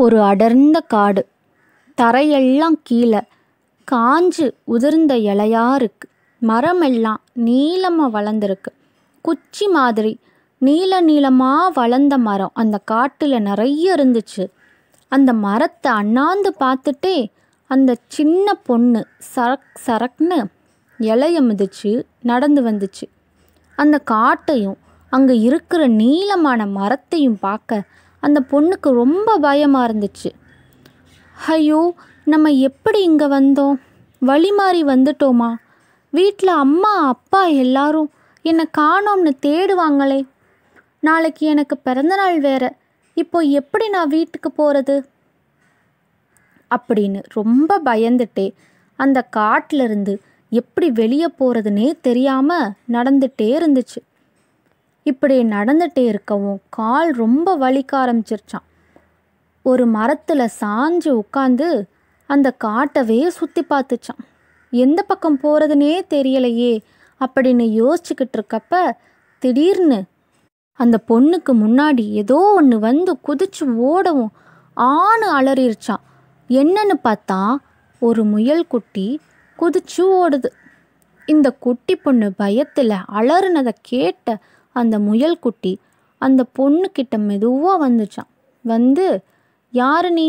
ஒரு அடர்ந்த காடு தரையெல்லாம் கீழே காஞ்சு உதிர்ந்த இலையா இருக்கு மரமெல்லாம் நீளமாக வளர்ந்துருக்கு குச்சி மாதிரி நீல நீளமாக வளர்ந்த மரம் அந்த காட்டில் நிறைய இருந்துச்சு அந்த மரத்தை அண்ணாந்து பார்த்துட்டே அந்த சின்ன பொண்ணு சரக் சரக்னு இலைய மிதிச்சு நடந்து வந்துச்சு அந்த காட்டையும் அங்கே இருக்கிற நீளமான மரத்தையும் பார்க்க அந்த பொண்ணுக்கு ரொம்ப பயமாக இருந்துச்சு ஐயோ நம்ம எப்படி இங்கே வந்தோம் வழி மாறி வந்துட்டோமா வீட்டில் அம்மா அப்பா எல்லாரும் என்னை காணோம்னு தேடுவாங்களே நாளைக்கு எனக்கு பிறந்தநாள் வேற இப்போ எப்படி நான் வீட்டுக்கு போகிறது அப்படின்னு ரொம்ப பயந்துட்டே அந்த காட்டிலிருந்து எப்படி வெளியே போகிறதுனே தெரியாமல் நடந்துகிட்டே இருந்துச்சு இப்படி நடந்துகிட்டே இருக்கவும் கால் ரொம்ப வலிக்க ஆரம்பிச்சிருச்சான் ஒரு மரத்தில் சாஞ்சு உட்காந்து அந்த காட்டவே சுற்றி பார்த்துச்சான் எந்த பக்கம் போகிறதுனே தெரியலையே அப்படின்னு யோசிச்சுக்கிட்டு இருக்கப்ப திடீர்னு அந்த பொண்ணுக்கு முன்னாடி ஏதோ ஒன்று வந்து குதிச்சு ஓடவும் ஆணு அலறிருச்சான் என்னன்னு பார்த்தா ஒரு முயல் குட்டி குதிச்சு ஓடுது இந்த குட்டி பொண்ணு பயத்தில் அலறுனதை கேட்ட அந்த முயல் குட்டி அந்த பொண்ணுக்கிட்ட மெதுவாக வந்துச்சான் வந்து யாரு நீ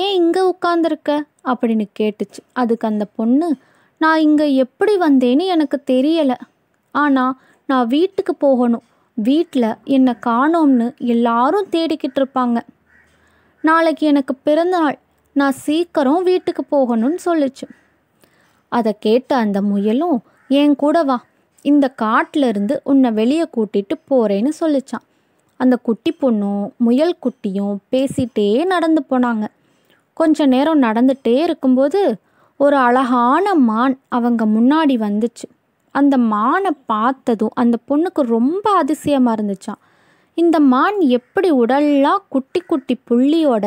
ஏன் இங்கே உட்காந்துருக்க அப்படின்னு கேட்டுச்சு அதுக்கு அந்த பொண்ணு நான் இங்கே எப்படி வந்தேன்னு எனக்கு தெரியலை ஆனால் நான் வீட்டுக்கு போகணும் வீட்டில் என்னை காணோம்னு எல்லாரும் தேடிக்கிட்டு இருப்பாங்க நாளைக்கு எனக்கு பிறந்தநாள் நான் சீக்கிரம் வீட்டுக்கு போகணும்னு சொல்லிச்சு அதை கேட்ட அந்த முயலும் என் கூட வா இந்த காட்டிலேருந்து உன்னை வெளியே கூட்டிகிட்டு போகிறேன்னு சொல்லிச்சான் அந்த குட்டி பொண்ணும் முயல் குட்டியும் பேசிகிட்டே நடந்து போனாங்க கொஞ்ச நேரம் நடந்துகிட்டே இருக்கும்போது ஒரு அழகான மான் அவங்க முன்னாடி வந்துச்சு அந்த மானை பார்த்ததும் அந்த பொண்ணுக்கு ரொம்ப அதிசயமாக இருந்துச்சான் இந்த மான் எப்படி உடல்லாம் குட்டி குட்டி புள்ளியோட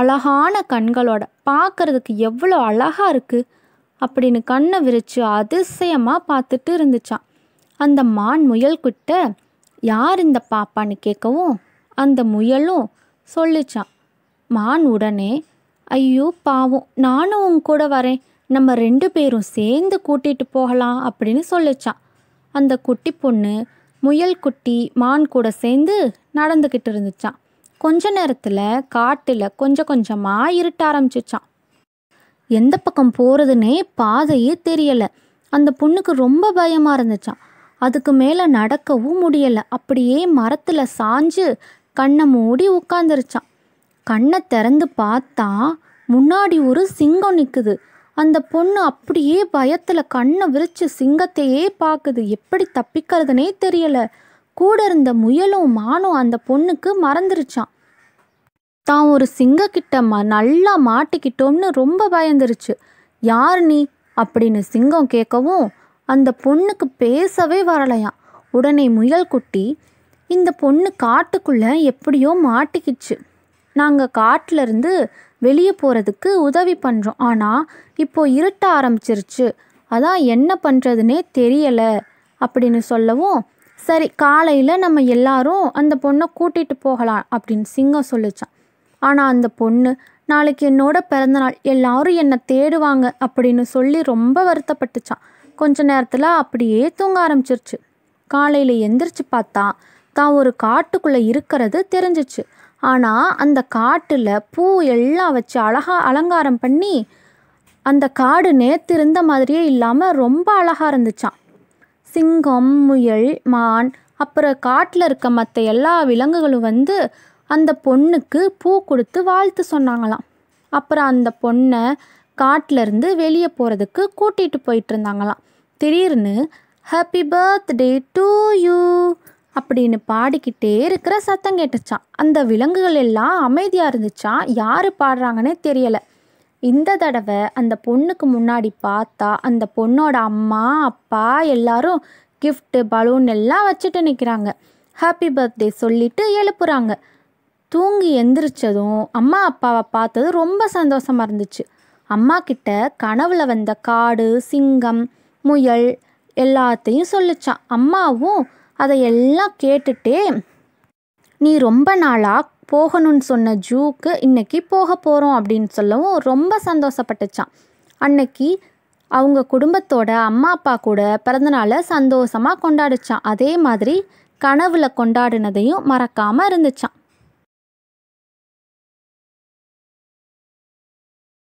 அழகான கண்களோட பார்க்கறதுக்கு எவ்வளோ அழகாக இருக்குது அப்படின்னு கண்ணை விரிச்சு அதிசயமாக பார்த்துட்டு இருந்துச்சான் அந்த மான் முயல்கிட்ட யார் இந்த பாப்பான்னு கேட்கவும் அந்த முயலும் சொல்லிச்சான் மான் உடனே ஐயோ பாவம் நானும் உங்க கூட வரேன் நம்ம ரெண்டு பேரும் சேர்ந்து கூட்டிகிட்டு போகலாம் அப்படின்னு சொல்லிச்சான் அந்த குட்டி பொண்ணு முயல் குட்டி மான் கூட சேர்ந்து நடந்துக்கிட்டு இருந்துச்சான் கொஞ்ச நேரத்தில் காட்டில் கொஞ்சம் கொஞ்சமாக இருட்ட ஆரம்பிச்சிச்சான் எந்த பக்கம் போகிறதுனே பாதையே தெரியலை அந்த பொண்ணுக்கு ரொம்ப பயமாக இருந்துச்சான் அதுக்கு மேலே நடக்கவும் முடியலை அப்படியே மரத்தில் சாஞ்சு கண்ணை மூடி உட்காந்துருச்சான் கண்ணை திறந்து பார்த்தா முன்னாடி ஒரு சிங்கம் நிற்குது அந்த பொண்ணு அப்படியே பயத்தில் கண்ணை விரிச்சு சிங்கத்தையே பார்க்குது எப்படி தப்பிக்கிறதுனே தெரியலை கூட இருந்த முயலும் மானும் அந்த பொண்ணுக்கு மறந்துருச்சான் தான் ஒரு சிங்கக்கிட்ட ம நல்லா மாட்டிக்கிட்டோம்னு ரொம்ப பயந்துருச்சு யார் நீ அப்படின்னு சிங்கம் கேட்கவும் அந்த பொண்ணுக்கு பேசவே வரலையாம் உடனே முயல் குட்டி இந்த பொண்ணு காட்டுக்குள்ளே எப்படியோ மாட்டிக்கிச்சு நாங்கள் காட்டிலருந்து வெளியே போகிறதுக்கு உதவி பண்ணுறோம் ஆனால் இப்போது இருட்ட ஆரம்பிச்சிருச்சு அதான் என்ன பண்ணுறதுனே தெரியலை அப்படின்னு சொல்லவும் சரி காலையில் நம்ம எல்லாரும் அந்த பொண்ணை கூட்டிகிட்டு போகலாம் அப்படின்னு சிங்கம் சொல்லிச்சான் ஆனால் அந்த பொண்ணு நாளைக்கு என்னோட பிறந்தநாள் எல்லாரும் என்னை தேடுவாங்க அப்படின்னு சொல்லி ரொம்ப வருத்தப்பட்டுச்சான் கொஞ்ச நேரத்தில் அப்படியே தூங்க ஆரம்பிச்சிருச்சு காலையில் எந்திரிச்சு பார்த்தா தான் ஒரு காட்டுக்குள்ளே இருக்கிறது தெரிஞ்சிச்சு ஆனால் அந்த காட்டில் பூ எல்லாம் வச்சு அழகாக அலங்காரம் பண்ணி அந்த காடு நேற்று இருந்த மாதிரியே இல்லாமல் ரொம்ப அழகாக இருந்துச்சான் சிங்கம் முயல் மான் அப்புறம் காட்டில் இருக்க மற்ற எல்லா விலங்குகளும் வந்து அந்த பொண்ணுக்கு பூ கொடுத்து வாழ்த்து சொன்னாங்களாம் அப்புறம் அந்த பொண்ணை காட்டிலேருந்து வெளியே போகிறதுக்கு கூட்டிகிட்டு போயிட்டு இருந்தாங்களாம் திடீர்னு ஹாப்பி பர்த்டே டு யூ அப்படின்னு பாடிக்கிட்டே இருக்கிற சத்தம் கேட்டுச்சான் அந்த விலங்குகள் எல்லாம் அமைதியாக இருந்துச்சா யார் பாடுறாங்கன்னே தெரியலை இந்த தடவை அந்த பொண்ணுக்கு முன்னாடி பார்த்தா அந்த பொண்ணோட அம்மா அப்பா எல்லாரும் கிஃப்ட்டு பலூன் எல்லாம் வச்சுட்டு நிற்கிறாங்க ஹாப்பி பர்த்டே சொல்லிட்டு எழுப்புறாங்க தூங்கி எந்திரிச்சதும் அம்மா அப்பாவை பார்த்தது ரொம்ப சந்தோஷமாக இருந்துச்சு அம்மா கிட்ட கனவுல வந்த காடு சிங்கம் முயல் எல்லாத்தையும் சொல்லிச்சான் அம்மாவும் அதையெல்லாம் கேட்டுட்டே நீ ரொம்ப நாளாக போகணும்னு சொன்ன ஜூக்கு இன்னைக்கு போக போகிறோம் அப்படின்னு சொல்லவும் ரொம்ப சந்தோஷப்பட்டுச்சான் அன்னைக்கு அவங்க குடும்பத்தோட அம்மா அப்பா கூட பிறந்தநாளை சந்தோஷமாக கொண்டாடிச்சான் அதே மாதிரி கனவுல கொண்டாடினதையும் மறக்காமல் இருந்துச்சான்